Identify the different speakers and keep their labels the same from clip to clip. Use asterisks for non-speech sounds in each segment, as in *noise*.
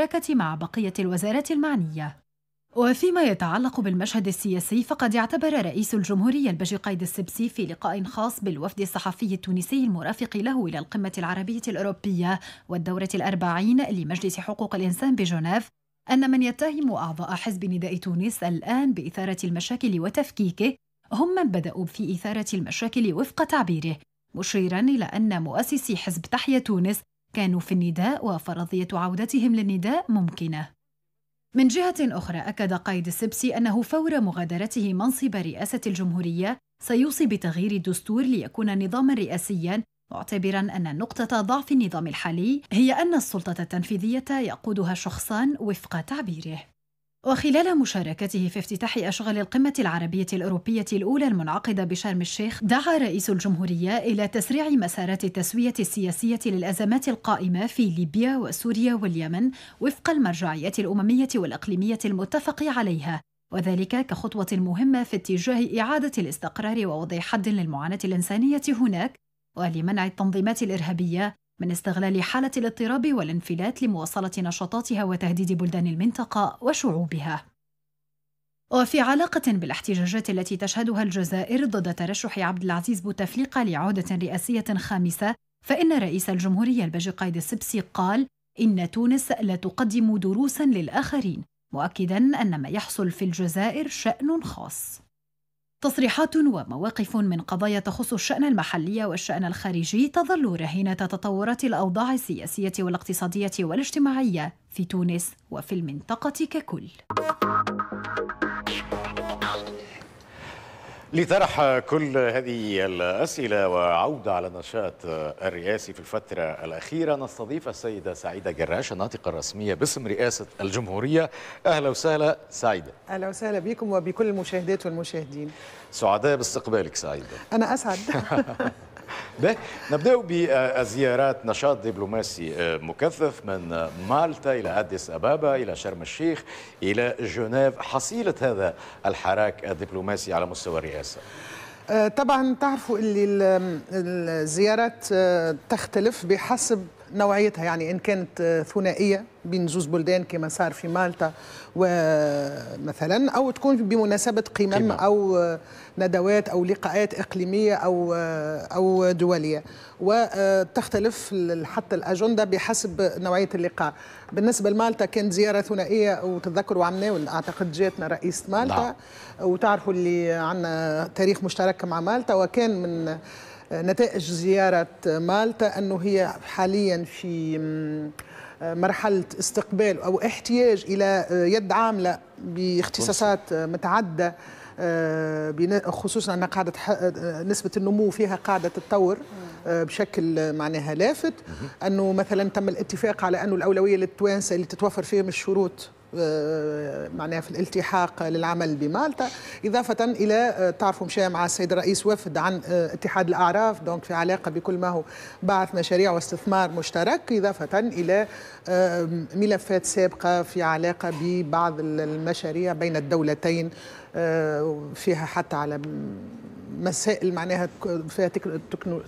Speaker 1: المشتركة مع بقية الوزارات المعنية وفيما يتعلق بالمشهد السياسي فقد اعتبر رئيس الجمهورية البجي قايد السبسي في لقاء خاص بالوفد الصحفي التونسي المرافق له إلى القمة العربية الأوروبية والدورة الأربعين لمجلس حقوق الإنسان بجنيف أن من يتهم أعضاء حزب نداء تونس الآن بإثارة المشاكل وتفكيكه هم من بدأوا في إثارة المشاكل وفق تعبيره مشيرا إلى أن مؤسسي حزب تحيا تونس كانوا في النداء وفرضية عودتهم للنداء ممكنة. من جهة أخرى أكد قايد السبسي أنه فور مغادرته منصب رئاسة الجمهورية سيوصي بتغيير الدستور ليكون نظاما رئاسيا معتبرا أن نقطة ضعف النظام الحالي هي أن السلطة التنفيذية يقودها شخصان وفق تعبيره. وخلال مشاركته في افتتاح أشغال القمة العربية الأوروبية الأولى المنعقدة بشرم الشيخ دعا رئيس الجمهورية إلى تسريع مسارات التسوية السياسية للأزمات القائمة في ليبيا وسوريا واليمن وفق المرجعيات الأممية والإقليمية المتفق عليها وذلك كخطوة مهمة في اتجاه إعادة الاستقرار ووضع حد للمعاناة الإنسانية هناك ولمنع التنظيمات الإرهابية من استغلال حالة الاضطراب والانفلات لمواصلة نشاطاتها وتهديد بلدان المنطقة وشعوبها. وفي علاقة بالاحتجاجات التي تشهدها الجزائر ضد ترشح عبد العزيز بوتفليقة لعودة رئاسية خامسة، فإن رئيس الجمهورية الباجي قايد السبسي قال: إن تونس لا تقدم دروسا للآخرين، مؤكدا أن ما يحصل في الجزائر شأن خاص. تصريحات ومواقف من قضايا تخص الشأن المحلي والشأن الخارجي تظل رهينة تطورات الأوضاع السياسية والاقتصادية والاجتماعية في تونس وفي المنطقة ككل.
Speaker 2: لطرح كل هذه الأسئلة وعودة على النشاط الرئاسي في الفترة الأخيرة نستضيف السيدة سعيدة جراش الناطقة الرسمية باسم رئاسة الجمهورية أهلا وسهلا سعيدة
Speaker 3: أهلا وسهلا بكم وبكل المشاهدات والمشاهدين
Speaker 2: سعداء باستقبالك سعيدة
Speaker 3: أنا أسعد *laughs*
Speaker 2: نبدأ بزيارات نشاط دبلوماسي آه، مكثف من آه، مالطا إلى أديس أبابا إلى شرم الشيخ إلى جنيف حصيلة هذا الحراك الدبلوماسي على مستوى الرئاسة
Speaker 3: آه، طبعا تعرفوا اللي الزيارات تختلف بحسب نوعيتها يعني إن كانت ثنائية بين زوز بلدان كما صار في مالطا ومثلا أو تكون بمناسبة قمم, قمم أو ندوات أو لقاءات إقليمية أو أو دولية وتختلف حتى الأجندة بحسب نوعية اللقاء بالنسبة لمالطا كانت زيارة ثنائية وتتذكروا عنا أعتقد جاتنا رئيسة مالطا نعم. وتعرفوا اللي عندنا تاريخ مشترك مع مالطا وكان من نتائج زيارة مالطا أنه هي حاليا في مرحلة استقبال أو احتياج إلى آه، يد عاملة باختصاصات آه، متعدة آه، خصوصا أن قاعدة نسبة النمو فيها قاعدة تتطور بشكل معناها لافت أنه مثلا تم الاتفاق على أنه الأولوية للتوانسة اللي تتوفر فيهم الشروط آه، معناها في الالتحاق للعمل بمالطا إضافة إلى آه، تعرفوا مشى مع السيد رئيس وفد عن آه، اتحاد الأعراف دونك في علاقة بكل ما هو بعث مشاريع واستثمار مشترك إضافة إلى ملفات سابقة في علاقة ببعض المشاريع بين الدولتين فيها حتى على مسائل معناها فيها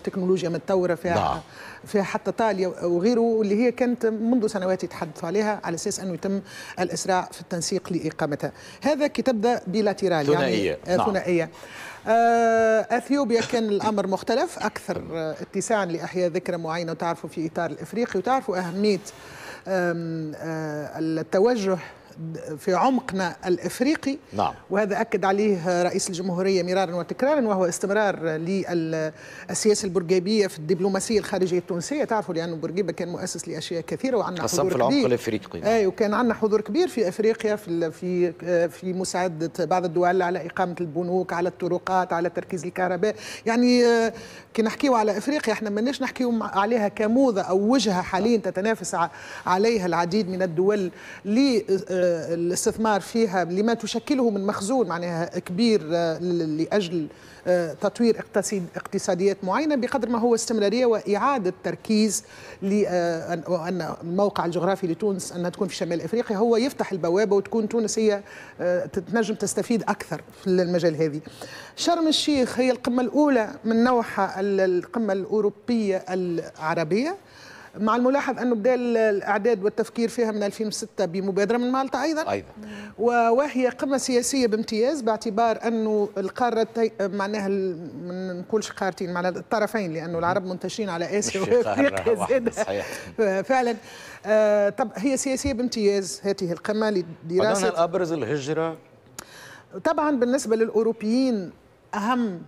Speaker 3: تكنولوجيا متطوره فيها دا. نعم. فيها حتى طاليه وغيره واللي هي كانت منذ سنوات يتحدثوا عليها على اساس انه يتم الاسراع في التنسيق لاقامتها هذا كي تبدا بيلاترال ثنائيه يعني ثنائيه آه، نعم. آه، اثيوبيا كان *laughs* الامر مختلف اكثر اتساعا لاحياء ذكرى معينه وتعرفوا في اطار الافريقي وتعرفوا اهميه آه، التوجه في عمقنا الافريقي نعم. وهذا اكد عليه رئيس الجمهوريه مرارا وتكرارا وهو استمرار للسياسه البرجيبيه في الدبلوماسيه الخارجيه التونسيه تعرفوا لان بورقيبه كان مؤسس لاشياء كثيره وعندنا حضور في العمق الافريقي نعم. اي وكان عندنا حضور كبير في افريقيا في في في مساعده بعض الدول على اقامه البنوك على الطرقات على تركيز الكهرباء يعني آه، كي نحكيو على افريقيا احنا ماناش نحكيو عليها كموضه او وجهه حاليا تتنافس عليها العديد من الدول ل آه، الاستثمار فيها لما تشكله من مخزون معناها كبير آه، لاجل آه، تطوير اقتصاديات معينه بقدر ما هو استمراريه واعاده تركيز لان آه، الموقع الجغرافي لتونس انها تكون في شمال افريقيا هو يفتح البوابه وتكون تونس هي تنجم تستفيد اكثر في المجال هذه. شرم الشيخ هي القمه الاولى من نوعها القمه الاوروبيه العربيه مع الملاحظ أنه بدأ الأعداد والتفكير فيها من 2006 بمبادرة من مالطا أيضا أيضا وهي قمة سياسية بامتياز باعتبار أنه القارة معناها ما نقولش قارتين معناها الطرفين لأنه العرب منتشرين على آسيا وأفريقيا فعلا آه طب هي سياسية بامتياز هذه القمة لدراسة أبرز
Speaker 2: الهجرة
Speaker 3: طبعا بالنسبة للأوروبيين أهم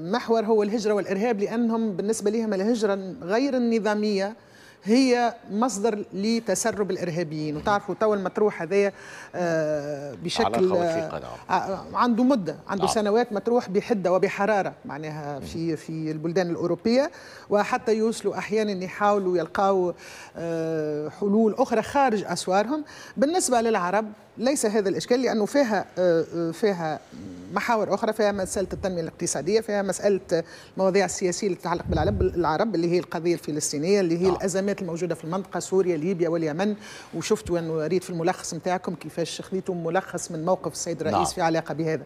Speaker 3: محور هو الهجرة والإرهاب لأنهم بالنسبة لهم الهجرة غير النظامية هي مصدر لتسرب الارهابيين وتعرفوا ما المطروح هذايا آه، بشكل آه، آه، عنده مده عنده سنوات نعم. سنوات مطروح بحده وبحراره معناها في في البلدان الاوروبيه وحتى يوصلوا احيانا يحاولوا يلقاو حلول اخرى خارج اسوارهم بالنسبه للعرب ليس هذا الاشكال لانه فيها آه، آه، فيها محاور اخرى فيها مساله التنميه الاقتصاديه فيها مساله المواضيع السياسيه اللي تتعلق بالعرب اللي هي القضيه الفلسطينيه اللي هي آه. الازمات الموجوده في المنطقه سوريا ليبيا واليمن وشفتوا انه ريت في الملخص نتاعكم كيفاش خذيتوا ملخص من موقف السيد نعم. الرئيس آه. في علاقه بهذا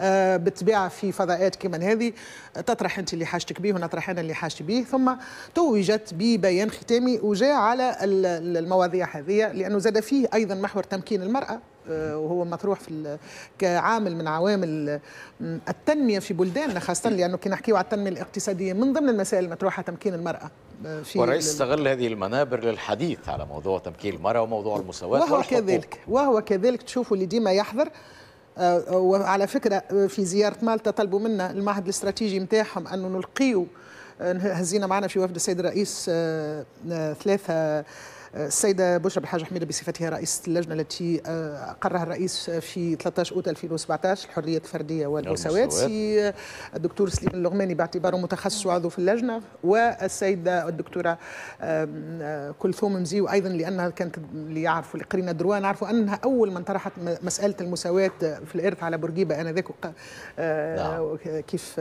Speaker 3: آه بالطبيعه في فضاءات كما هذه تطرح انت اللي حاجتك به ونطرح انا اللي حاجتي به ثم توجت ببيان ختامي وجاء على المواضيع هذه لانه زاد فيه ايضا محور تمكين المراه وهو مطروح في كعامل من عوامل التنميه في بلداننا خاصه لانه كي نحكيو على التنميه الاقتصاديه من ضمن المسائل المطروحه تمكين المراه آه، في والرئيس
Speaker 2: استغل هذه المنابر للحديث على موضوع تمكين المراه وموضوع المساواه وهو والحقوق. كذلك
Speaker 3: وهو كذلك تشوفوا اللي ديما يحضر آه، وعلى فكره آه، في زياره مالطا طلبوا منا المعهد الاستراتيجي نتاعهم انه نلقيو هزينا معنا في وفد السيد الرئيس ثلاثه السيدة بشرى بالحاج حميدة بصفتها رئيسة اللجنة التي أقرها آه، الرئيس في 13 أوت 2017 الحرية الفردية والمساواة سي الدكتور سليمان اللغماني باعتباره متخصص وعضو في اللجنة والسيدة الدكتورة آه، كلثوم مزيو أيضا لأنها كانت اللي يعرفوا اللي قرينا دروان نعرفوا أنها أول من طرحت مسألة المساواة في الإرث على بورقيبة أنا ذاك آه، نعم. كيف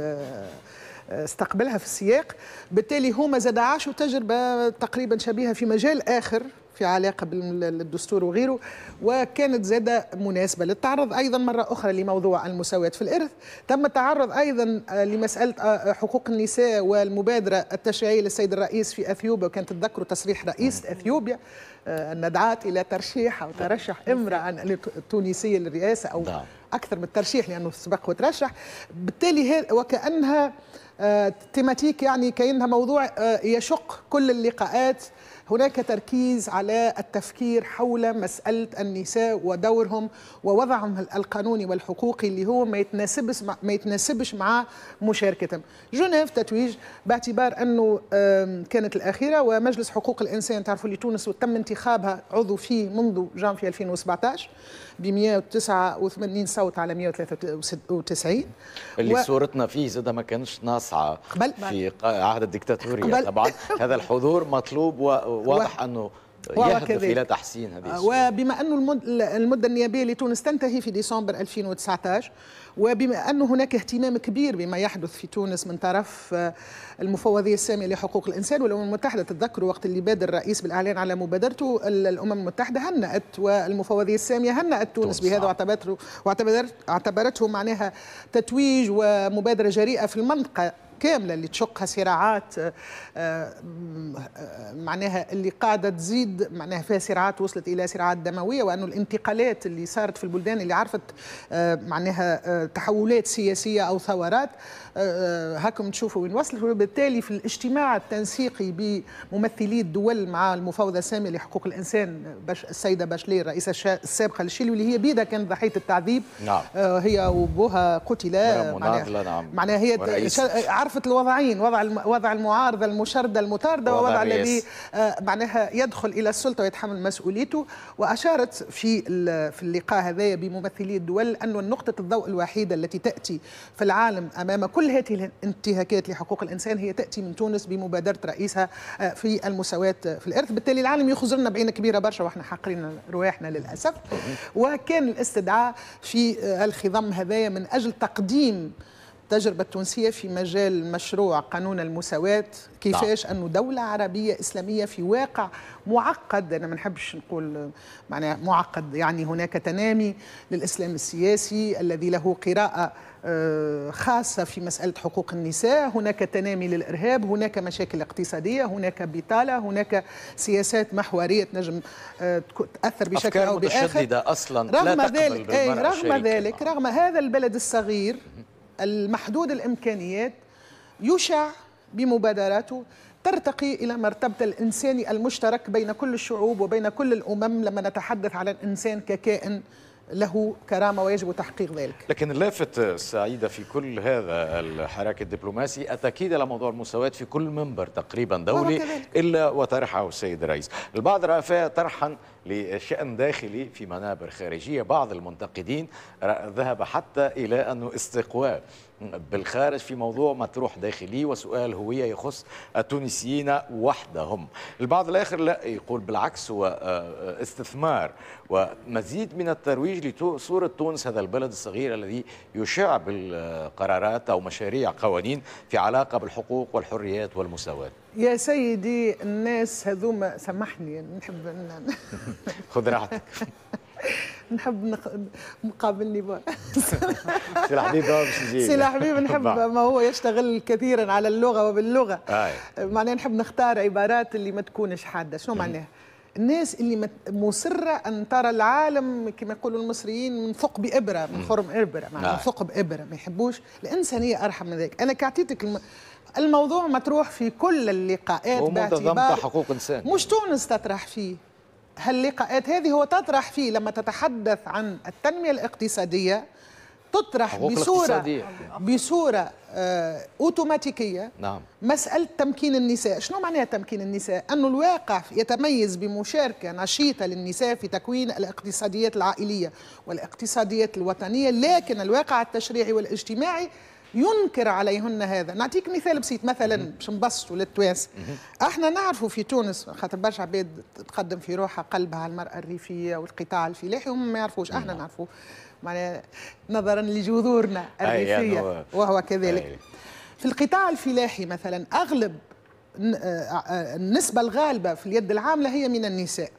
Speaker 3: استقبلها في السياق بالتالي هما زاد عاشوا تجربة تقريبا شبيهة في مجال آخر في علاقة بالدستور وغيره وكانت زادة مناسبة للتعرض أيضا مرة أخرى لموضوع المساواة في الإرث تم التعرض أيضا لمسألة آه، حقوق النساء والمبادرة التشريعية للسيد الرئيس في أثيوبيا وكانت تتذكروا تصريح رئيس أثيوبيا آه، أن دعات إلى ترشيح أو ترشح امرأة تونسية للرئاسة أو نعم. أكثر من الترشيح لأنه سبق وترشح بالتالي وكأنها آه، تيماتيك يعني كأنها موضوع آه، يشق كل اللقاءات هناك تركيز على التفكير حول مسألة النساء ودورهم ووضعهم القانوني والحقوقي اللي هو ما يتناسبش مع ما يتناسبش مع مشاركتهم. جنيف تتويج باعتبار انه كانت الاخيره ومجلس حقوق الانسان تعرفوا لتونس وتم انتخابها عضو فيه منذ جانفي 2017 ب 189 صوت على 193 اللي و...
Speaker 2: صورتنا فيه زاد ما كانش ناصعه قبل في عهد الدكتاتوريه طبعا *laughs* هذا الحضور مطلوب وواضح و... انه يهدف إلى تحسين هذه السورة.
Speaker 3: وبما أن المدة النيابية لتونس تنتهي في ديسمبر 2019 وبما أن هناك اهتمام كبير بما يحدث في تونس من طرف آه، المفوضية السامية لحقوق الإنسان والأمم المتحدة تتذكروا وقت اللي بادر الرئيس بالإعلان على مبادرته الأمم المتحدة هنأت والمفوضية السامية هنأت تونس بهذا نعم. واعتبرته معناها تتويج ومبادرة جريئة في المنطقة كامله اللي تشقها صراعات آه، آه، معناها اللي قاعده تزيد معناها فيها صراعات وصلت الى صراعات دمويه وانه الانتقالات اللي صارت في البلدان اللي عرفت آه، معناها تحولات سياسيه او ثورات هاكم تشوفوا وين وصلت وبالتالي في الاجتماع التنسيقي بممثلي الدول مع المفوضه الساميه لحقوق الانسان باش السيده باشلي الرئيسه السابقه للشيلي واللي هي بيدها كانت ضحيه التعذيب نعم. هي وبوها قتلا معناها, نعم. معناها هي عرفت كافه الوضعين وضع وضع المعارضه المشرده المطارده ووضع الذي آه، معناها يدخل الى السلطه ويتحمل مسؤوليته واشارت في في اللقاء هذا بممثلي الدول انه نقطه الضوء الوحيده التي تاتي في العالم امام كل هذه الانتهاكات لحقوق الانسان هي تاتي من تونس بمبادره رئيسها آه، في المساواه في الارث بالتالي العالم يخزرنا بعين كبيره برشا واحنا حاقرين رواحنا للاسف وكان الاستدعاء في آه، الخضم هذايا من اجل تقديم التجربة التونسية في مجال مشروع قانون المساواة كيفاش نعم. أنه دولة عربية إسلامية في واقع معقد أنا ما نحبش نقول معناه معقد يعني هناك تنامي للإسلام السياسي الذي له قراءة آه، خاصة في مسألة حقوق النساء هناك تنامي للإرهاب هناك مشاكل اقتصادية هناك بطالة هناك سياسات محورية تنجم آه، تأثر بشكل أو بآخر أفكار متشددة
Speaker 2: أصلا رغم لا تقبل ذلك أي رغم ذلك
Speaker 3: رغم هذا البلد الصغير المحدود الامكانيات يشع بمبادراته ترتقي الى مرتبه الانسان المشترك بين كل الشعوب وبين كل الامم لما نتحدث على الانسان ككائن له كرامه ويجب تحقيق ذلك.
Speaker 2: لكن اللافت السعيده في كل هذا الحراك الدبلوماسي التاكيد على موضوع المساواه في كل منبر تقريبا دولي الا وطرحه السيد الرئيس. البعض رأى طرحا لشأن داخلي في منابر خارجيه، بعض المنتقدين ذهب حتى الى انه استقواه بالخارج في موضوع مطروح داخلي وسؤال هوية يخص التونسيين وحدهم البعض الآخر لا يقول بالعكس هو آه، آه، استثمار ومزيد من الترويج لصورة تونس هذا البلد الصغير الذي يشع بالقرارات أو مشاريع قوانين في علاقة بالحقوق والحريات والمساواة
Speaker 3: يا سيدي الناس هذوما سامحني نحب
Speaker 2: *laughs* خذ راحتك
Speaker 3: *laughs* نحب مقابلني *laughs* سي
Speaker 2: الحبيب باش نجي سي الحبيب نحب ما
Speaker 3: هو يشتغل كثيرا على اللغه وباللغه معناها نحب نختار عبارات اللي ما تكونش حاده شنو معناها الناس اللي مصرة أن ترى العالم كما يقولوا المصريين من ثقب بإبرة من خرم إبرة معناها ثقب نعم. بإبرة ما يحبوش الإنسانية أرحم من ذلك أنا كعطيتك الم... الموضوع مطروح في كل اللقاءات باعتبار حقوق إنسان مش تونس تطرح فيه هاللقاءات هذه هو تطرح فيه لما تتحدث عن التنمية الاقتصادية تطرح بصورة بصورة آه أوتوماتيكية نعم. مسألة تمكين النساء شنو معناها تمكين النساء؟ أن الواقع يتميز بمشاركة نشيطة للنساء في تكوين الاقتصاديات العائلية والاقتصاديات الوطنية لكن الواقع التشريعي والاجتماعي ينكر عليهن هذا نعطيك مثال بسيط مثلا باش نبسطوا للتوانسه احنا نعرفوا في تونس خاطر برشا عباد تقدم في روحها قلبها على المراه الريفيه والقطاع الفلاحي وهم ما يعرفوش احنا نعم. نعرفوا معناها نظرا لجذورنا الريفيه وهو كذلك في القطاع الفلاحي مثلا اغلب آه، آه، النسبه الغالبه في اليد العامله هي من النساء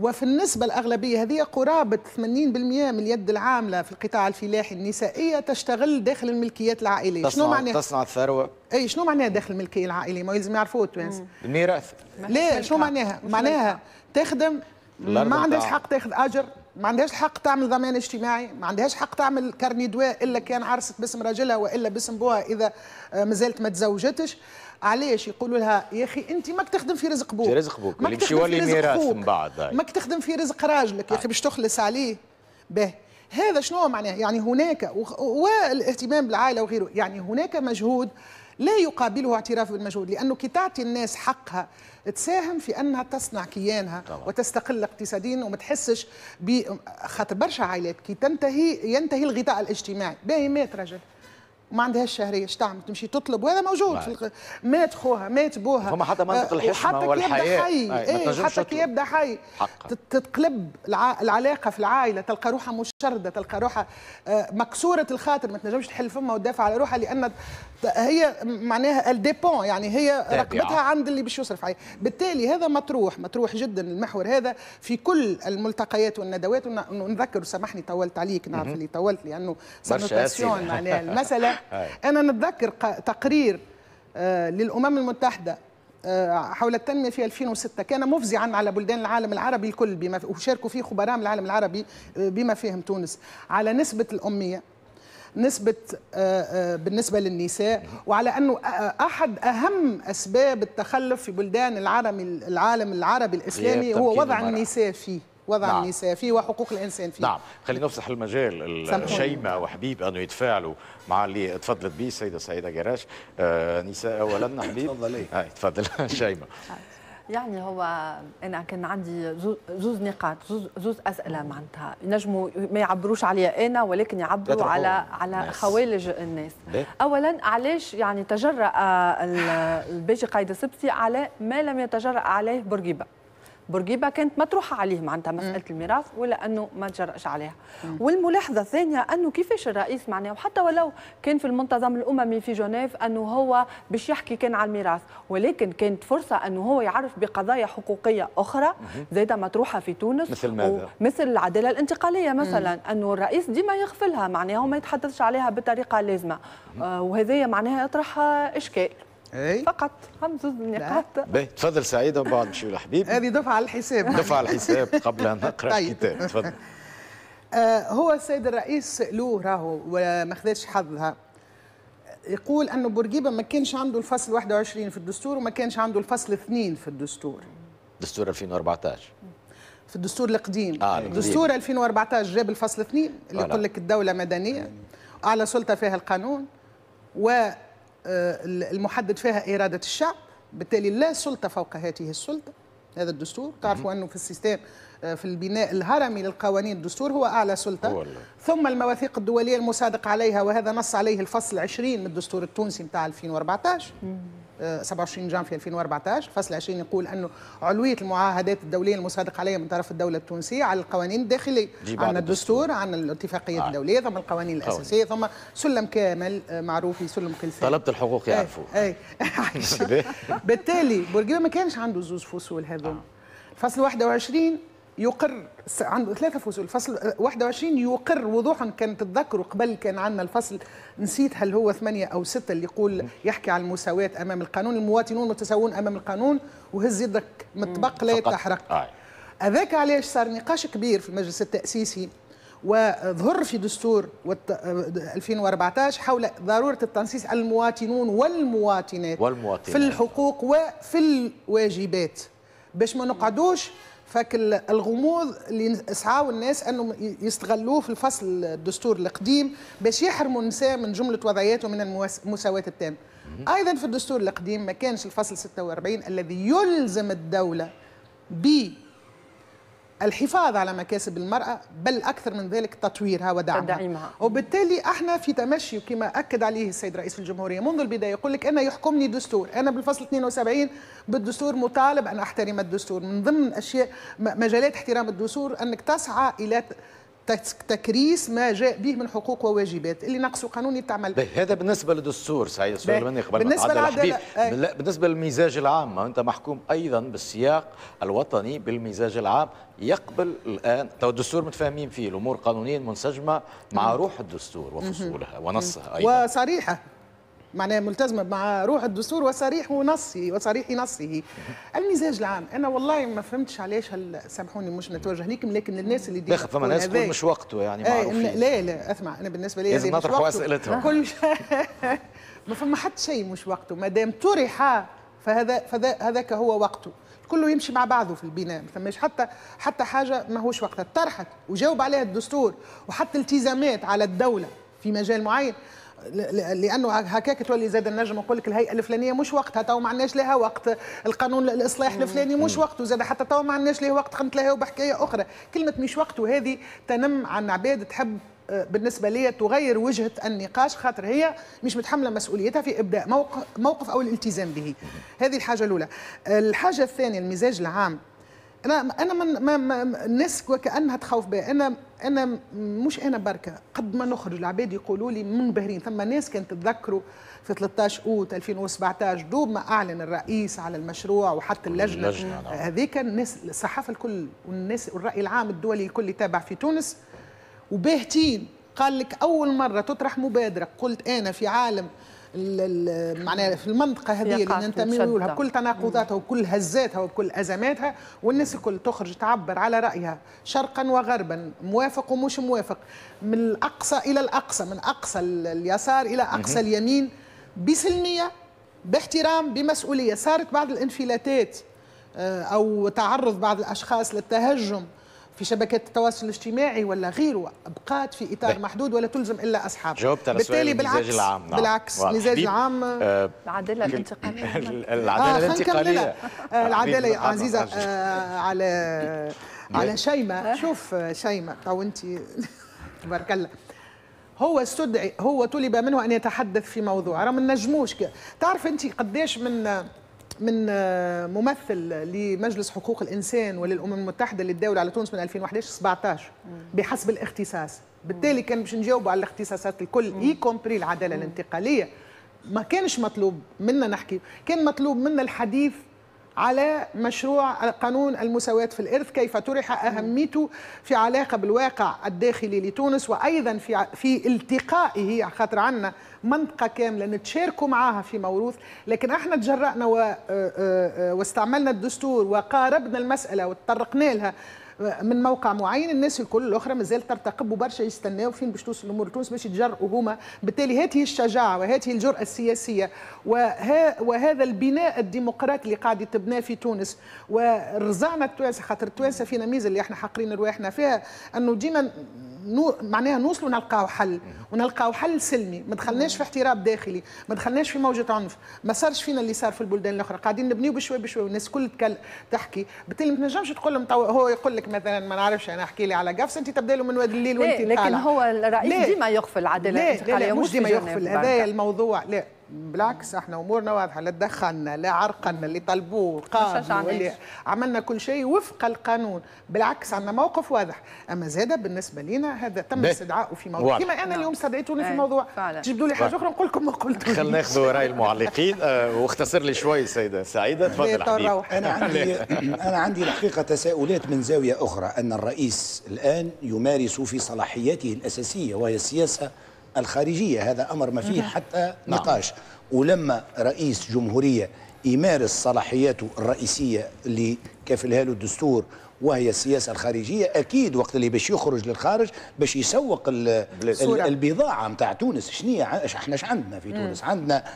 Speaker 3: وفي النسبة الأغلبية هذه قرابة 80% من اليد العاملة في القطاع الفلاحي النسائية تشتغل داخل الملكيات العائلية تصنع شنو معناها تصنع الثروة اي شنو معناها داخل الملكية العائلية ما يلزم يعرفوه التوانسة الميراث لا شنو معناها معناها تخدم
Speaker 2: ما عندهاش حق
Speaker 3: تاخذ اجر ما عندهاش حق تعمل ضمان اجتماعي ما عندهاش حق تعمل كارني دواء الا كان عرست باسم راجلها والا باسم بوها اذا آه، مازالت ما تزوجتش علاش يقولوا لها يا اخي انت ماك تخدم في رزق بوك في رزق بوك اللي مشي ولي ميراث من
Speaker 2: بعد ماك
Speaker 3: تخدم في رزق راجلك يا اخي آه. باش تخلص عليه به هذا شنو معناه يعني هناك والاهتمام بالعائله وغيره يعني هناك مجهود لا يقابله اعتراف بالمجهود لأنه كي تعطي الناس حقها تساهم في أنها تصنع كيانها طبعا. وتستقل اقتصاديا وما تحسش بخاطر برشا عائلات كي تنتهي ينتهي الغطاء الاجتماعي باهي مات رجل وما عندهاش شهريه اش تعمل تمشي تطلب وهذا موجود في مات خوها مات بوها فما حتى منطق الحشمه والحياه حتى كي يبدا حي ايه حتى كي يبدا حي تتقلب الع... العلاقه في العائله تلقى روحها مشرده تلقى روحها آه، مكسوره الخاطر ما تنجمش تحل فمها وتدافع على روحها لان هي معناها الديبون يعني هي رقبتها عند اللي باش يصرف عليها بالتالي هذا مطروح مطروح جدا المحور هذا في كل الملتقيات والندوات ونذكر سامحني طولت عليك نعرف اللي طولت لانه سانوتاسيون معناها المساله *laughs* انا نتذكر تقرير آه، للامم المتحده آه، حول التنميه في 2006 كان مفزعا على بلدان العالم العربي الكل بما وشاركوا فيه خبراء من العالم العربي آه، بما فيهم تونس على نسبه الاميه نسبة بالنسبة للنساء وعلى أنه أحد أهم أسباب التخلف في بلدان العالم العالم العربي الإسلامي هو وضع المرأة. النساء فيه وضع نعم. النساء فيه وحقوق الانسان فيه نعم
Speaker 2: خلينا نفسح المجال شيماء وحبيب انه يتفاعلوا مع اللي تفضلت به السيده سعيده جراش آه نساء اولا *laughs* حبيب تفضلي آه، تفضل *laughs* شيماء
Speaker 4: يعني هو انا كان عندي زوز نقاط زوز, زوز اسئله معناتها ينجموا ما يعبروش عليا انا ولكن يعبروا على على خوالج الناس بيه. اولا علاش يعني تجرأ آه، الباجي قايد السبسي على ما لم يتجرأ عليه بورقيبه بورقيبه كانت مطروحه عليهم عندها مساله الميراث ولا انه ما تجرأش عليها والملاحظه الثانيه انه كيفاش الرئيس معناه وحتى ولو كان في المنتظم الاممي في جنيف انه هو باش يحكي كان على الميراث ولكن كانت فرصه انه هو يعرف بقضايا حقوقيه اخرى زايده مطروحه في تونس مثل ماذا؟ مثل العداله الانتقاليه مثلا انه الرئيس ديما يغفلها معناها وما يتحدثش عليها بطريقه لازمه آه وهذايا معناها يطرح اشكال اي فقط من
Speaker 3: النقاط باهي
Speaker 2: تفضل سعيد ومن بعد نمشيو لحبيب هذه دفعه على الحساب دفعه على الحساب قبل ان نقرا طيب. الكتاب تفضل
Speaker 3: آه، هو السيد الرئيس سالوه راهو وما خذاش حظها يقول انه بورقيبه ما كانش عنده الفصل 21 في الدستور وما كانش عنده الفصل 2 في الدستور
Speaker 2: دستور 2014
Speaker 3: في الدستور القديم آه دستور 2014 جاب الفصل 2 اللي يقول آه، لك الدوله مدنيه اعلى سلطه فيها القانون و آه، المحدد فيها إرادة الشعب بالتالي لا سلطة فوق هذه السلطة هذا الدستور تعرفوا أنه في السيستم آه، في البناء الهرمي للقوانين الدستور هو أعلى سلطة ثم المواثيق الدولية المصادق عليها وهذا نص عليه الفصل 20 من الدستور التونسي متاع 2014 27 جان في 2014 فصل 20 يقول أنه علوية المعاهدات الدولية المصادق عليها من طرف الدولة التونسية على القوانين الداخلية عن الدستور عن الاتفاقيات آه. الدولية ثم القوانين الأساسية ثم سلم كامل آه، معروف سلم سنة. طلبة الحقوق إيه، يعرفوا أي.
Speaker 2: أي. *laughs*
Speaker 3: *laughs* بالتالي بورقيبة ما كانش عنده زوز فصول هذول آه. فصل 21 يقر عنده ثلاثة فصول الفصل 21 يقر وضوحا كان تتذكروا قبل كان عندنا الفصل نسيت هل هو ثمانية أو ستة اللي يقول يحكي على المساواة أمام القانون المواطنون متساوون أمام القانون وهز يدك مطبق لا تحرق هذاك آه. علاش صار نقاش كبير في المجلس التأسيسي وظهر في دستور 2014 آه، حول ضرورة التنصيص المواطنون والمواطنات والمواطنات في الحقوق وفي الواجبات باش ما نقعدوش فالغموض اللي اسعاو الناس انهم يستغلوه في الفصل الدستور القديم باش يحرموا النساء من جمله وضعياتهم من المساواه التامه. ايضا في الدستور القديم ما كانش الفصل 46 الذي يلزم الدوله ب الحفاظ على مكاسب المرأة بل أكثر من ذلك تطويرها ودعمها تدعيمها. وبالتالي احنا في تمشي كما أكد عليه السيد رئيس الجمهورية منذ البداية يقول لك أنا يحكمني دستور أنا بالفصل 72 بالدستور مطالب أن أحترم الدستور من ضمن أشياء مجالات احترام الدستور أنك تسعى إلى تكريس ما جاء به من حقوق وواجبات اللي نقص قانوني تعمل
Speaker 2: هذا بالنسبه للدستور سعيد السؤال مني قبل بالنسبه للعداله آه. بالنسبه للمزاج العام انت محكوم ايضا بالسياق الوطني بالمزاج العام يقبل الان تو الدستور متفاهمين فيه الامور قانونيا منسجمه مع روح الدستور وفصولها ونصها ايضا
Speaker 3: وصريحه معناها ملتزمه مع روح الدستور وصريح نصه وصريح نصه المزاج العام انا والله ما فهمتش علاش هل سامحوني مش نتوجه ليكم لكن الناس اللي دي فما ناس تقول مش
Speaker 2: وقته يعني إيه، معروفين
Speaker 3: لا لا اسمع انا بالنسبه لي لازم نطرحوا اسئلتهم كل *laughs* ما فما حتى شيء مش وقته ما دام طرح فهذا هذاك هو وقته كله يمشي مع بعضه في البناء ما فماش حتى حتى حاجه ماهوش وقتها طرحت وجاوب عليها الدستور وحتى التزامات على الدوله في مجال معين لانه هكاك تولي زاد النجم نقول لك الهيئه الفلانيه مش وقتها تو ما عندناش لها وقت القانون الاصلاح الفلاني مش وقته زاد حتى تو ما عندناش له وقت قمت لها وبحكايه اخرى كلمه مش وقته هذه تنم عن عباد تحب آه، بالنسبة لي تغير وجهة النقاش خاطر هي مش متحملة مسؤوليتها في إبداء موقف أو الالتزام به هذه الحاجة الأولى الحاجة الثانية المزاج العام انا انا من ما ما الناس وكانها تخوف بها انا انا مش انا بركه قد ما نخرج العباد يقولوا لي منبهرين ثم ناس كانت تتذكروا في 13 اوت 2017 دوب ما اعلن الرئيس على المشروع وحتى اللجنه, اللجنة نعم. آه، هذيك الناس الصحافه الكل والناس والراي العام الدولي الكل يتابع في تونس وباهتين قال لك اول مره تطرح مبادره قلت انا في عالم معناها في المنطقه هذه اللي ننتمي لها بكل تناقضاتها وكل هزاتها وكل ازماتها والناس الكل تخرج تعبر على رايها شرقا وغربا موافق ومش موافق من الاقصى الى الاقصى من اقصى اليسار الى اقصى اليمين بسلميه باحترام بمسؤوليه صارت بعض الانفلاتات آه، او تعرض بعض الاشخاص للتهجم في شبكات التواصل الاجتماعي ولا غيره بقات في اطار ده. محدود ولا تلزم الا اصحابها جاوبت على بالتالي بالعكس العام. نعم. بالعكس المزاج العام آه العداله *laughs* الانتقاليه
Speaker 2: العداله آه، الانتقاليه
Speaker 3: آه، العداله نعم، عزيزه نعم. آه، على على شيماء شوف شيماء تو انت *laughs* تبارك الله هو استدعي هو طلب منه ان يتحدث في موضوع راه ما نجموش تعرف انت قداش من من آه، ممثل لمجلس حقوق الانسان وللامم المتحده للدوله على تونس من 2011 17 بحسب الاختصاص بالتالي كان باش نجاوبوا على الاختصاصات الكل اي كومبري العداله الانتقاليه ما كانش مطلوب منا نحكي كان مطلوب منا الحديث على مشروع قانون المساواة في الإرث كيف طرح أهميته في علاقة بالواقع الداخلي لتونس وأيضا في في التقائه خاطر عندنا منطقة كاملة نتشاركوا معاها في موروث لكن احنا تجرأنا آه، آه، آه، واستعملنا الدستور وقاربنا المسألة وتطرقنا لها من موقع معين الناس الكل الاخرى مازال ترتقب برشا يستناو فين باش توصل الامور لتونس باش يتجرؤوا هما بالتالي هذه الشجاعه وهذه الجراه السياسيه وه... وهذا البناء الديمقراطي اللي قاعد يتبنى في تونس ورزعنا التوانسه خاطر التوانسه فينا ميزه اللي احنا حاقرين رواحنا فيها انه ديما نو معناها نوصلوا ونلقاو حل ونلقاو حل سلمي ما دخلناش في احتراب داخلي ما دخلناش في موجه عنف ما صارش فينا اللي صار في البلدان الاخرى قاعدين نبنيو بشوي بشوي والناس الكل تكل تحكي بالتالي ما تنجمش تقول لهم هو يقول لك مثلا ما نعرفش انا احكي لي على قفص انت تبدا له من واد الليل وانت لكن هو الرئيس ديما يغفل العداله الانتقاليه لا, لا مش ديما يغفل هذا الموضوع لا بالعكس احنا امورنا واضحه لا تدخلنا لا عرقنا اللي طلبوه القاضي عملنا كل شيء وفق القانون بالعكس عندنا موقف واضح اما زاد بالنسبه لنا هذا تم استدعائه في موضوع كما انا نعم. اليوم استدعيتوني في إيه، موضوع تجيبوا لي حاجه اخرى نقول لكم ما قلت خلينا ناخذ راي المعلقين
Speaker 2: آه، واختصر لي شوي سيده
Speaker 5: سعيده تفضل انا عندي *clears throat* انا عندي الحقيقه تساؤلات من زاويه اخرى ان الرئيس الان يمارس في صلاحياته الاساسيه وهي السياسه الخارجية هذا أمر ما فيه حتى نعم. نقاش ولما رئيس جمهورية يمارس صلاحياته الرئيسية اللي كافلها له الدستور وهي السياسه الخارجيه اكيد وقت اللي باش يخرج للخارج باش يسوق البضاعه نتاع تونس شنو احنا ش عندنا في تونس عندنا آه،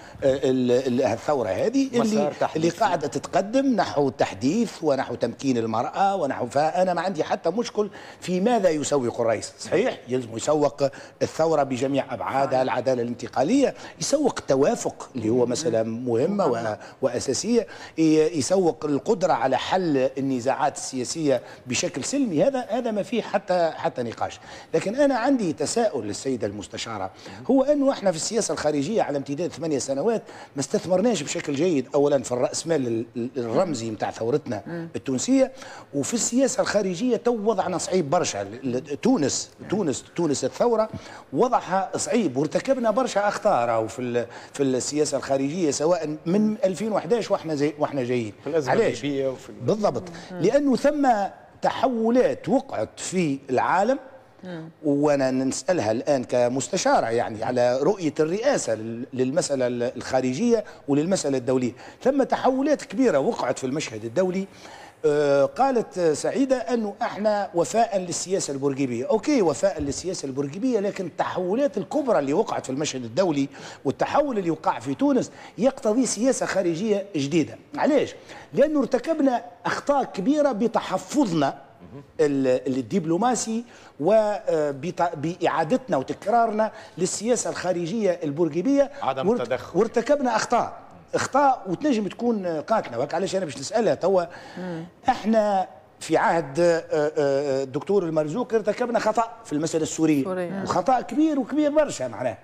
Speaker 5: الثوره هذه اللي اللي قاعده تتقدم نحو التحديث ونحو تمكين المراه ونحو فانا ما عندي حتى مشكل في ماذا يسوق الرئيس صحيح يلزم يسوق الثوره بجميع ابعادها العداله الانتقاليه يسوق التوافق اللي هو مساله مهمه واساسيه يسوق القدره على حل النزاعات السياسيه بشكل سلمي هذا هذا ما فيه حتى حتى نقاش لكن انا عندي تساؤل للسيده المستشاره هو انه احنا في السياسه الخارجيه على امتداد ثمانية سنوات ما استثمرناش بشكل جيد اولا في الراسمال الرمزي نتاع ثورتنا التونسيه وفي السياسه الخارجيه تو وضعنا صعيب برشا تونس تونس تونس الثوره وضعها صعيب وارتكبنا برشا اخطاء في في السياسه الخارجيه سواء من 2011 واحنا زي واحنا جايين علاش بالضبط لانه ثم تحولات وقعت في العالم وانا نسالها الان كمستشاره يعني على رؤيه الرئاسه للمساله الخارجيه وللمساله الدوليه ثم تحولات كبيره وقعت في المشهد الدولي آه، قالت سعيدة أنه احنا وفاء للسياسة البرجيبية أوكي وفاء للسياسة البرجيبية لكن التحولات الكبرى اللي وقعت في المشهد الدولي والتحول اللي وقع في تونس يقتضي سياسة خارجية جديدة علاش؟ لأنه ارتكبنا أخطاء كبيرة بتحفظنا الدبلوماسي وبإعادتنا آه، وتكرارنا للسياسة الخارجية البرجيبية عدم التدخل وارتكبنا أخطاء اخطاء وتنجم تكون قاتله وهكا علاش انا باش نسالها توا احنا في عهد آه، آه، آه، الدكتور المرزوق ارتكبنا خطا في المساله السوريه وخطا كبير وكبير برشا معناه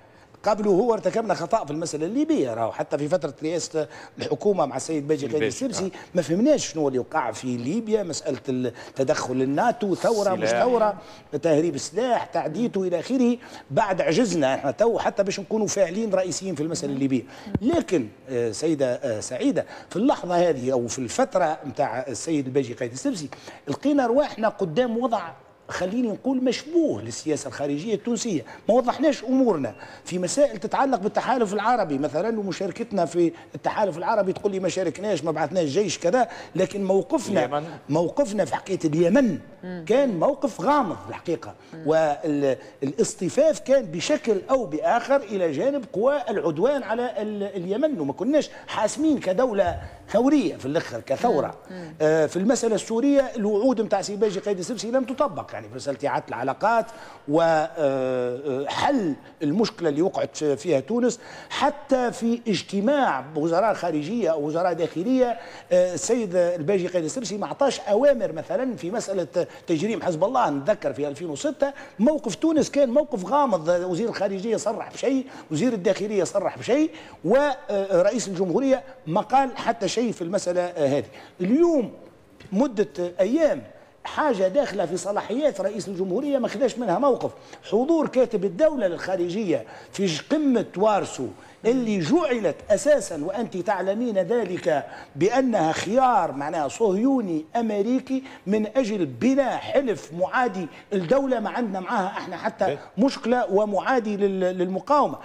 Speaker 5: قبله هو ارتكبنا خطا في المساله الليبيه راهو حتى في فتره رئاسه الحكومه مع السيد باجي قايد السبسي آه. ما فهمناش شنو اللي وقع في ليبيا مساله تدخل الناتو ثوره مش ثوره تهريب السلاح تعديته الى اخره بعد عجزنا احنا تو حتى باش نكونوا فاعلين رئيسيين في المساله الليبيه لكن آه، سيده آه، سعيده في اللحظه هذه او في الفتره نتاع السيد الباجي قايد السبسي لقينا رواحنا قدام وضع خليني نقول مشبوه للسياسه الخارجيه التونسيه، ما وضحناش امورنا في مسائل تتعلق بالتحالف العربي مثلا ومشاركتنا في التحالف العربي تقول لي ما شاركناش ما بعثناش جيش كذا، لكن موقفنا اليمن. موقفنا في حكايه اليمن كان موقف غامض الحقيقه والاصطفاف كان بشكل او باخر الى جانب قوى العدوان على اليمن وما كناش حاسمين كدوله ثوريه في الاخر كثوره آه في المساله السوريه الوعود نتاع سيباجي قيد السبسي لم تطبق يعني مسألة اعاده العلاقات وحل المشكله اللي وقعت فيها تونس حتى في اجتماع وزراء خارجيه او وزراء داخليه السيد الباجي قيد السرسي ما عطاش اوامر مثلا في مساله تجريم حزب الله نتذكر في 2006 موقف تونس كان موقف غامض وزير الخارجيه صرح بشيء وزير الداخليه صرح بشيء ورئيس الجمهوريه ما قال حتى شيء في المساله هذه اليوم مده ايام حاجه داخله في صلاحيات رئيس الجمهوريه ما خداش منها موقف حضور كاتب الدوله للخارجيه في قمه وارسو اللي جعلت اساسا وانت تعلمين ذلك بانها خيار معناها صهيوني امريكي من اجل بناء حلف معادي الدوله ما عندنا معاها احنا حتى إيه. مشكله ومعادي للمقاومه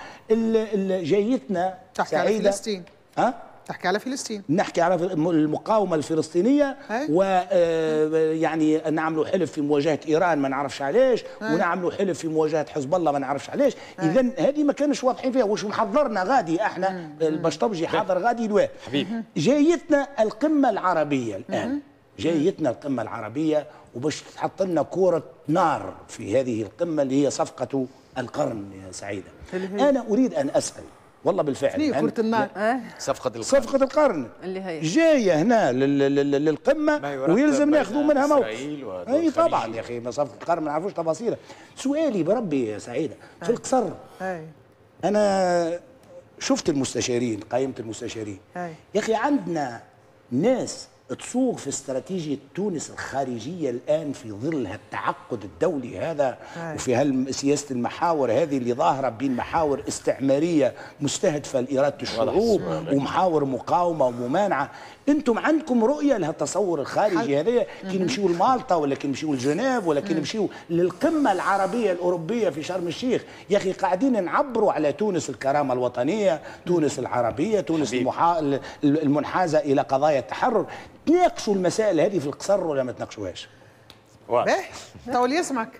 Speaker 5: جايتنا سعيده تحكي على فلسطين ها نحكي على فلسطين نحكي على المقاومه الفلسطينيه ويعني آه، نعملوا حلف في مواجهه ايران ما نعرفش علاش ونعملوا حلف في مواجهه حزب الله ما نعرفش علاش اذا هذه ما كانش واضحين فيها واش محضرنا غادي احنا البشطبجي حاضر غادي الواد حبيبي جايتنا القمه العربيه الان جايتنا القمه العربيه وباش تحط لنا كوره نار في هذه القمه اللي هي صفقه القرن يا سعيده انا اريد ان اسال والله بالفعل في يعني كرة النار؟ صفقة القرن صفقة القرن اللي هي جاية هنا للقمة ويلزم ناخذوا منها موقف اي طبعا يا اخي صفقة القرن ما نعرفوش تفاصيلها سؤالي بربي يا سعيدة في القصر أنا شفت المستشارين قائمة المستشارين يا أخي عندنا ناس تصوغ في استراتيجية تونس الخارجية الآن في ظل التعقد الدولي هذا هاي. وفي سياسة المحاور هذه اللي ظاهرة بين محاور استعمارية مستهدفة لإرادة الشعوب ومحاور مقاومة وممانعة انتم عندكم رؤيه التصور الخارجي هذا كي نمشيو لمالطا ولا كي نمشيو لجنيف ولا كي نمشيو للقمه العربيه الاوروبيه في شرم الشيخ يا اخي قاعدين نعبروا على تونس الكرامه الوطنيه تونس العربيه تونس المحا... المنحازه الى قضايا
Speaker 3: التحرر تناقشوا المسائل هذه في القصر ولا ما تناقشوهاش؟ باهي تو يسمعك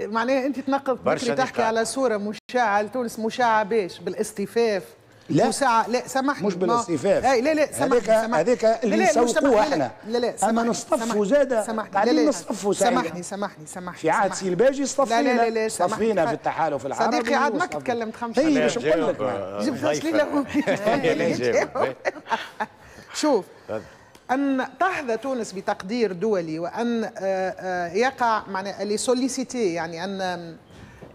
Speaker 3: معناها انت تنقب بكري تحكي على صوره مشاعه لتونس مشاعه باش بالاستفاف لا مساعة لا سامحني مش بالاستفاف لا لا سامحني هذيك اللي نسوقوها احنا لا لا سمحني اما نصطفوا زاد قاعدين نصطفوا سامحني سامحني سامحني في عهد الباجي اصطفينا لا لا لا اصطفينا في التحالف العربي صديقي عاد ماك تكلمت خمس اي باش نقول لك جبت شوف أن تحظى تونس بتقدير دولي وأن آه، آه، يقع معنى يعني أن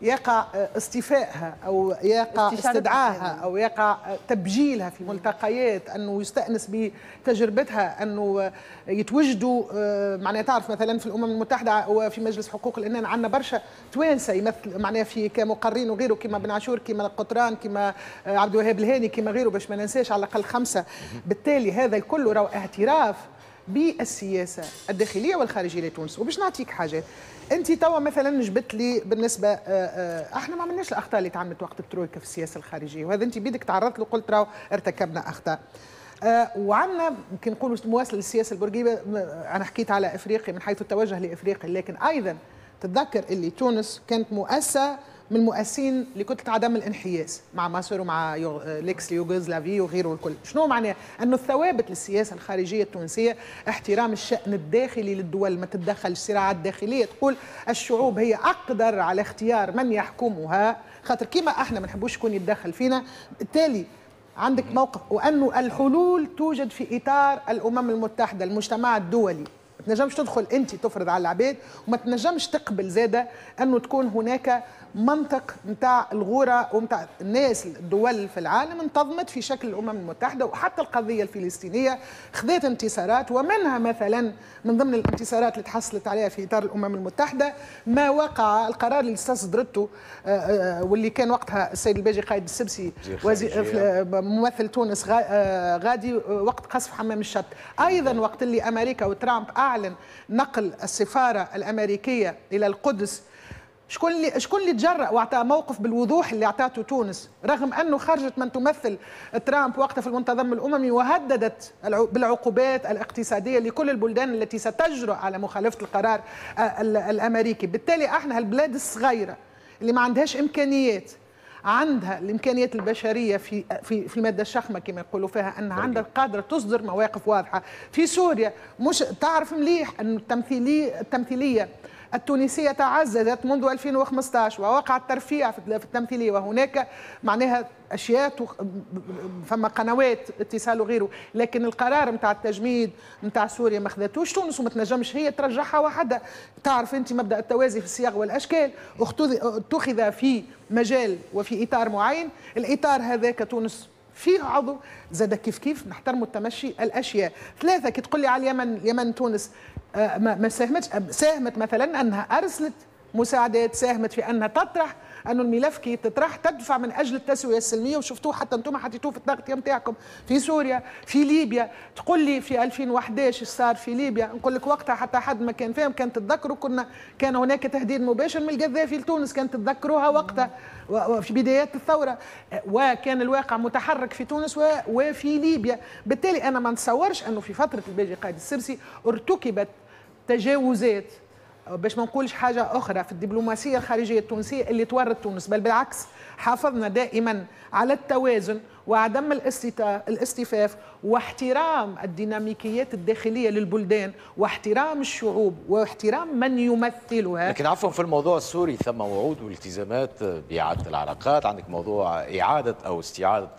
Speaker 3: يقع استيفائها او يقع استدعائها او يقع تبجيلها في ملتقيات انه يستانس بتجربتها انه يتوجدوا آه، معناها تعرف مثلا في الامم المتحده وفي مجلس حقوق الانسان عندنا برشا توانسه يمثل معناها في كمقرين وغيره كما بن عاشور كما القطران كما آه، عبد الوهاب الهاني كما غيره باش ما ننساش على الاقل خمسه بالتالي هذا الكل راهو اعتراف بالسياسه الداخليه والخارجيه لتونس وباش نعطيك حاجات انت توا مثلا جبت لي بالنسبه آآ آه، آآ آه، احنا ما عملناش الاخطاء اللي تعملت وقت الترويكا في السياسه الخارجيه وهذا انت بيدك تعرضت له قلت راهو ارتكبنا اخطاء آه، وعندنا يمكن نقولوا مواصل للسياسه البرجيبه انا حكيت على افريقيا من حيث التوجه لافريقيا لكن ايضا تتذكر اللي تونس كانت مؤسسه من المؤسسين لكتله عدم الانحياز مع ماسور ومع ليكس ليوغوز لافي وغيره الكل شنو معناه انه الثوابت للسياسه الخارجيه التونسيه احترام الشان الداخلي للدول ما تتدخلش صراعات داخليه تقول الشعوب هي اقدر على اختيار من يحكمها خاطر كيما احنا ما نحبوش يكون يتدخل فينا بالتالي عندك موقف وانه الحلول توجد في اطار الامم المتحده المجتمع الدولي ما تنجمش تدخل انت تفرض على العباد وما تنجمش تقبل زاده انه تكون هناك منطق نتاع الغوره ونتاع الناس الدول في العالم انتظمت في شكل الامم المتحده وحتى القضيه الفلسطينيه خذات انتصارات ومنها مثلا من ضمن الانتصارات اللي تحصلت عليها في اطار الامم المتحده ما وقع القرار اللي استصدرته آه، آه، واللي كان وقتها السيد الباجي قائد السبسي آه، ممثل تونس غادي وقت قصف حمام الشط ايضا وقت اللي امريكا وترامب اعلن نقل السفاره الامريكيه الى القدس شكون اللي شكون اللي تجرأ واعطى موقف بالوضوح اللي اعطاته تونس رغم انه خرجت من تمثل ترامب وقتها في المنتظم الاممي وهددت بالعقوبات الاقتصاديه لكل البلدان التي ستجرؤ على مخالفه القرار آه، الامريكي بالتالي احنا هالبلاد الصغيره اللي ما عندهاش امكانيات عندها الامكانيات البشريه في في في الماده الشخمه كما يقولوا فيها انها عندها قادره تصدر مواقف واضحه في سوريا مش تعرف مليح ان التمثيليه التمثيليه التونسية تعززت منذ 2015 ووقع الترفيع في التمثيلية وهناك معناها اشياء فما قنوات اتصال وغيره لكن القرار نتاع التجميد نتاع سوريا ما خذاتوش تونس وما تنجمش هي ترجعها وحدها تعرف انت مبدا التوازي في الصياغ والاشكال اتخذ في مجال وفي اطار معين الاطار هذاك تونس فيه عضو زاد كيف كيف نحترموا التمشي الاشياء ثلاثه كي تقول لي على اليمن اليمن تونس ما ساهمتش ساهمت مثلا انها ارسلت مساعدات ساهمت في انها تطرح أن الملف كي تطرح تدفع من اجل التسويه السلميه وشفتوه حتى انتم حطيتوه في التغطيه نتاعكم في سوريا في ليبيا تقول لي في 2011 ايش صار في ليبيا نقول لك وقتها حتى حد ما كان فاهم كان تتذكروا كنا كان هناك تهديد مباشر من القذافي لتونس كان تتذكروها وقتها في بدايات الثوره وكان الواقع متحرك في تونس وفي ليبيا بالتالي انا ما نتصورش انه في فتره الباجي قائد السرسي ارتكبت تجاوزات آه، باش ما نقولش حاجه اخرى في الدبلوماسيه الخارجيه التونسيه اللي تورط تونس بل بالعكس حافظنا دائما على التوازن وعدم الاستفاف واحترام الديناميكيات الداخليه للبلدان واحترام الشعوب واحترام من يمثلها لكن
Speaker 2: عفوا في الموضوع السوري ثم وعود والتزامات باعاده العلاقات عندك موضوع اعاده او استعاده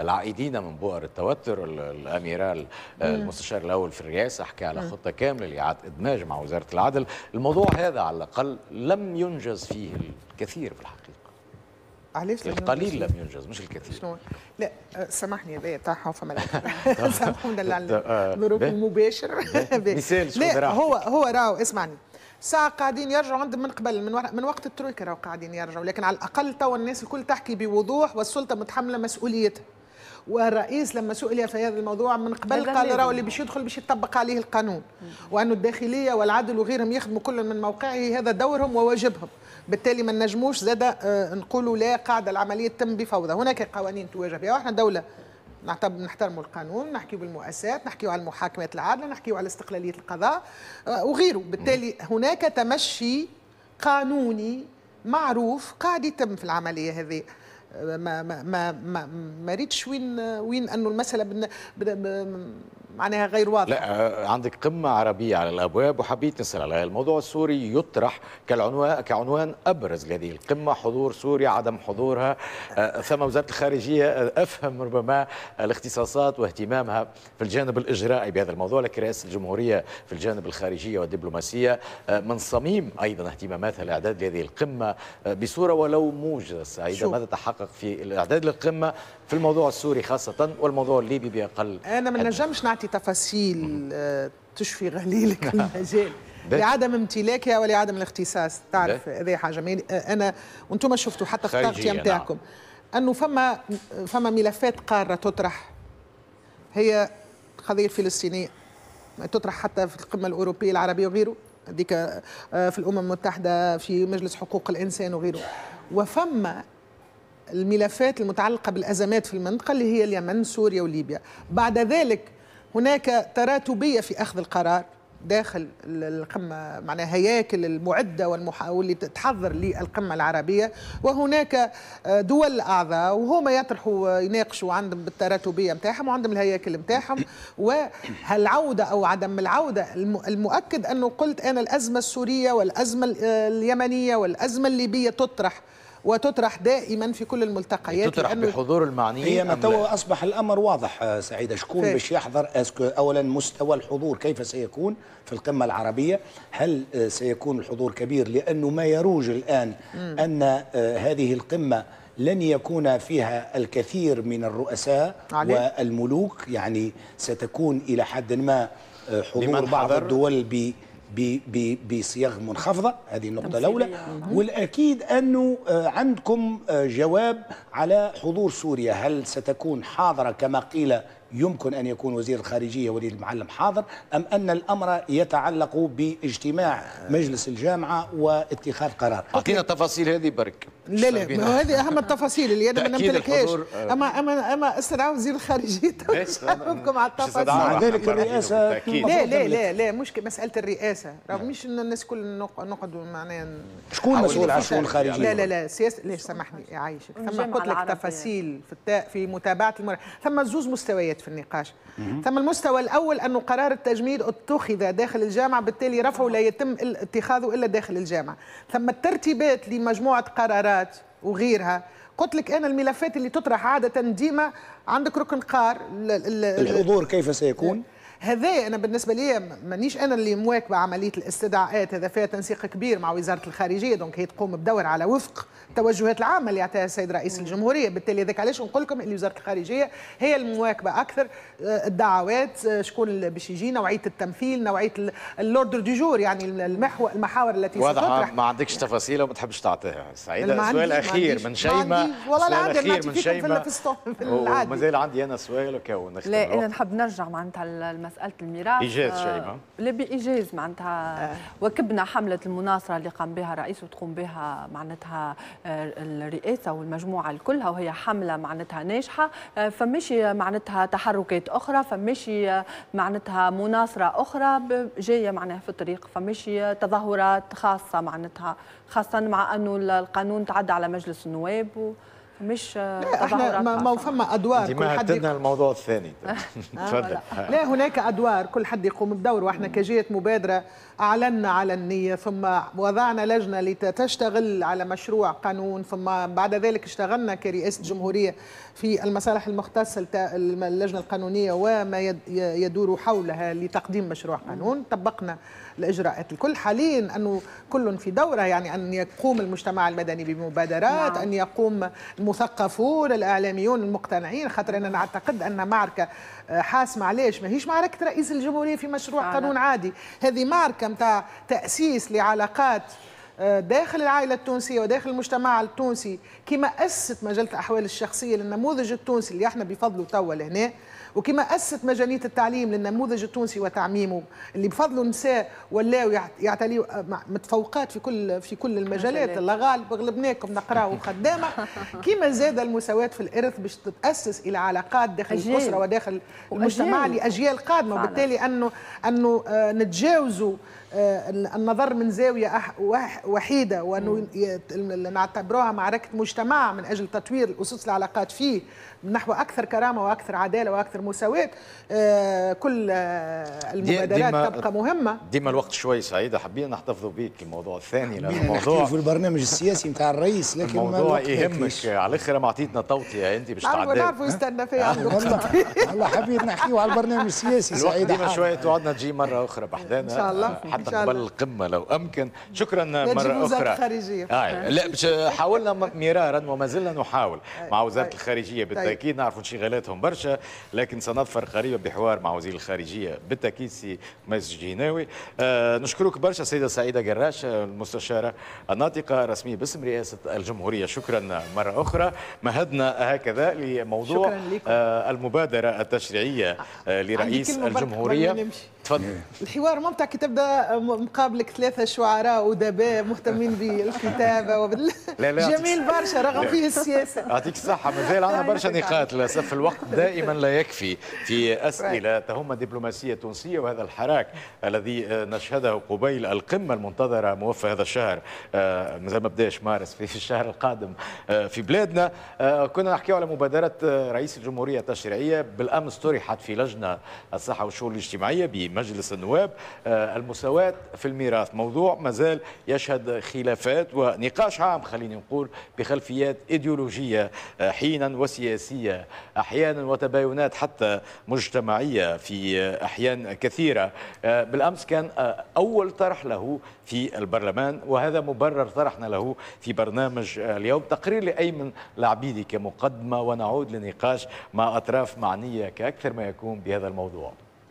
Speaker 2: العائدين من بؤر التوتر الاميرال آه، المستشار الاول في الرئاسه حكى على خطه كامله لاعاده ادماج مع وزاره العدل الموضوع هذا على الاقل لم ينجز فيه الكثير في الحقيقه علاش القليل يعني لم ينجز مش الكثير شنو
Speaker 3: لا آه، سامحني هذايا تاعها فما سامحونا الظروف المباشر *laughs* مثال شكون لا هو هو راهو اسمعني ساعة قاعدين يرجعوا عندهم من قبل من, من وقت الترويكا راهو قاعدين يرجعوا لكن على الأقل توا الناس الكل تحكي بوضوح والسلطة متحملة مسؤوليتها والرئيس لما سئل في هذا الموضوع من قبل قال راهو اللي باش يدخل باش يطبق عليه القانون وأن الداخلية والعدل وغيرهم يخدموا كل من موقعه هذا دورهم وواجبهم بالتالي ما نجموش زاد آه، نقولوا لا قاعده العمليه تتم بفوضى هناك قوانين تواجه بها واحنا دوله نعتبر نحترم القانون نحكي بالمؤسسات نحكي على المحاكمات العادله نحكي على استقلاليه القضاء آه، وغيره بالتالي هناك تمشي قانوني معروف قاعد يتم في العمليه هذه ما ما ما ما, ريتش وين وين انه المساله معناها غير واضحه
Speaker 2: لا آه، عندك قمة عربية على الأبواب وحبيت نسأل على الموضوع السوري يطرح كالعنوان كعنوان أبرز لهذه القمة حضور سوريا عدم حضورها ثم آه، وزارة الخارجية آه، أفهم ربما الاختصاصات واهتمامها في الجانب الإجرائي بهذا الموضوع لكن رئاسة الجمهورية في الجانب الخارجية والدبلوماسية من صميم أيضا اهتماماتها الإعداد لهذه القمة بصورة ولو موجزة سعيدة ماذا تحقق تحقق في الاعداد للقمه في الموضوع السوري خاصه والموضوع الليبي باقل
Speaker 3: انا ما نجمش نعطي تفاصيل آه، تشفي غليلك *laughs* المجال لعدم امتلاكها ولعدم الاختصاص تعرف هذه حاجه آه، انا وانتم شفتوا حتى التغطيه نتاعكم نعم. انه فما فما ملفات قاره تطرح هي القضيه الفلسطينيه تطرح حتى في القمه الاوروبيه العربيه وغيره هذيك آه، في الامم المتحده في مجلس حقوق الانسان وغيره وفما الملفات المتعلقة بالأزمات في المنطقة اللي هي اليمن سوريا وليبيا بعد ذلك هناك تراتبية في أخذ القرار داخل القمة معناها هياكل المعدة واللي تحضر للقمة العربية وهناك آه، دول أعضاء وهما يطرحوا يناقشوا عندهم بالتراتبية نتاعهم وعندهم الهياكل نتاعهم وهالعودة أو عدم العودة المؤكد أنه قلت أنا الأزمة السورية والأزمة آه، اليمنية والأزمة الليبية تطرح وتطرح دائما في كل الملتقيات تطرح بحضور المعنيين هي تو
Speaker 5: اصبح الامر واضح آه، سعيده شكون باش يحضر اولا مستوى الحضور كيف سيكون في القمه العربيه هل آه، سيكون الحضور كبير لانه ما يروج الان م. ان آه، هذه القمه لن يكون فيها الكثير من الرؤساء علي. والملوك يعني ستكون الى حد ما حضور بعض الدول ب بصيغ منخفضة هذه النقطة الأولى والأكيد أنه آه، عندكم آه، جواب على حضور سوريا هل ستكون حاضرة كما قيل يمكن أن يكون وزير الخارجية ولي المعلم حاضر أم أن الأمر يتعلق باجتماع مجلس الجامعة
Speaker 2: واتخاذ قرار أعطينا التفاصيل هذه برك
Speaker 5: لا
Speaker 3: لا هذه أهم التفاصيل اللي أنا ما نمتلكهاش آه. أما أما أما استدعى وزير الخارجية *laughs* نشوفكم على التفاصيل مع ذلك الرئاسة لا لا لا لا مش مسألة الرئاسة راه مش الناس كل نقعد معناها شكون مسؤول عن الشؤون الخارجية لا لا لا سياسة ليش سامحني يعيشك ثم قلت لك تفاصيل في في متابعة المرأة ثم زوز مستويات مستويات في النقاش ثم المستوى الأول أنه قرار التجميد اتخذ داخل الجامعة بالتالي رفعه لا يتم اتخاذه إلا داخل الجامعة ثم الترتيبات لمجموعة قرارات وغيرها قلت لك انا الملفات اللي تطرح عاده ديما عندك ركن قار الحضور
Speaker 5: كيف سيكون؟
Speaker 3: هذا انا بالنسبه لي مانيش انا اللي مواكبه عمليه الاستدعاءات هذا فيها تنسيق كبير مع وزاره الخارجيه دونك هي تقوم بدور على وفق التوجهات العامه اللي اعطاها السيد رئيس الجمهوريه بالتالي هذاك علاش نقول لكم اللي وزاره الخارجيه هي المواكبه اكثر آه، الدعوات آه، شكون اللي باش يجي نوعيه التمثيل نوعيه اللوردر دي جور يعني المحور المحاور التي واضح آه، ما
Speaker 2: عندكش تفاصيل وما تحبش تعطيها سعيده سؤال اخير من شيماء والله عندي اخير من شيما مازال عندي انا سؤال لا انا
Speaker 4: نحب نرجع معناتها مساله الميراث ايجاز آه، شيء لا بايجاز معناتها آه. وكبنا حمله المناصره اللي قام بها الرئيس وتقوم بها معناتها آه، الرئاسه والمجموعه الكلها وهي حمله معناتها ناجحه فماشي معناتها تحركات اخرى فماشي معناتها مناصره اخرى جايه معناها في الطريق فماشي تظاهرات خاصه معناتها خاصه مع انه القانون تعدى على مجلس النواب و... مش لا
Speaker 2: احنا ما,
Speaker 3: فما ادوار كل حد يقوم
Speaker 2: الموضوع الثاني *laughs* آه، تفضل آه لا
Speaker 3: هناك ادوار كل حد يقوم بدور واحنا كجهه مبادره اعلنا على النيه ثم وضعنا لجنه لتشتغل على مشروع قانون ثم بعد ذلك اشتغلنا كرئاسه جمهوريه في المصالح المختصه اللجنه القانونيه وما يدور حولها لتقديم مشروع قانون طبقنا الاجراءات الكل حاليا انه كل في دوره يعني ان يقوم المجتمع المدني بمبادرات نعم. ان يقوم المثقفون الاعلاميون المقتنعين خاطر انا نعتقد ان معركه آه، حاسمه علاش ماهيش معركه رئيس الجمهوريه في مشروع فعلا. قانون عادي هذه معركه نتاع تاسيس لعلاقات داخل العائلة التونسية وداخل المجتمع التونسي كما أسست مجلة الأحوال الشخصية للنموذج التونسي اللي احنا بفضله توا لهنا وكما أسست مجانية التعليم للنموذج التونسي وتعميمه اللي بفضله النساء ولاو يعتليوا متفوقات في كل في كل المجالات الله غالب غلبناكم نقراو خدامة *laughs* كما زاد المساواة في الإرث باش تتأسس إلى علاقات داخل أجيال. الأسرة وداخل المجتمع لأجيال قادمة وبالتالي أنه أنه آه، نتجاوزوا آه، النظر من زاوية وحيده وانه نعتبروها معركه مجتمع من اجل تطوير اسس العلاقات فيه نحو اكثر كرامه واكثر عداله واكثر مساواه آه، كل آه، المبادرات تبقى مهمه
Speaker 2: ديما الوقت شوي سعيده حبينا نحتفظوا بك الموضوع الثاني الموضوع في
Speaker 5: البرنامج السياسي نتاع الرئيس لكن
Speaker 2: الموضوع يهمك على الاخر ما عطيتنا توطيه انت باش تعدي نعرفوا
Speaker 3: يستنى فيا والله حبيت نحكيو على البرنامج السياسي سعيده ديما شويه
Speaker 2: تقعدنا تجي مره اخرى بحذانا ان شاء الله حتى قبل القمه لو امكن شكرا مره اخرى خارجيه
Speaker 3: آه. لا
Speaker 2: حاولنا مرارا وما زلنا نحاول مع وزاره طيب. الخارجيه بالتالي طيب. بالتاكيد نعرف انشغالاتهم برشا لكن سنظفر قريبا بحوار مع وزير الخارجيه بالتاكيد سي ميس جهناوي آه نشكرك برشا سيده سعيده جراش آه، المستشاره الناطقه الرسميه باسم رئاسه الجمهوريه شكرا مره اخرى مهدنا هكذا لموضوع آه المبادره التشريعيه آه لرئيس الجمهوريه تفضل إيه.
Speaker 3: الحوار ممتع كي تبدا مقابلك ثلاثه شعراء ادباء مهتمين بالكتابه وبال لا لا جميل برشا رغم فيه السياسه
Speaker 2: يعطيك الصحه مازال عندنا برشا نقاط للأسف الوقت *laughs* دائما لا يكفي في أسئلة تهم الدبلوماسية التونسية وهذا الحراك الذي آه، نشهده قبيل القمة المنتظرة موفى هذا الشهر آه، مازال ما بداش مارس في *laughs* الشهر القادم آه، في بلادنا كنا نحكي على مبادرة رئيس الجمهورية التشريعية بالأمس طرحت في لجنة الصحة والشؤون الاجتماعية بمجلس النواب المساواة في الميراث موضوع مازال يشهد خلافات ونقاش عام خليني نقول بخلفيات إيديولوجية حينا وسياسية سياسية أحيانا وتباينات حتى مجتمعية في أحيان كثيرة آه، بالأمس كان آه، أول طرح له في البرلمان وهذا مبرر طرحنا له في برنامج آه، اليوم تقرير لأيمن العبيدي كمقدمة ونعود لنقاش مع أطراف معنية كأكثر ما يكون بهذا الموضوع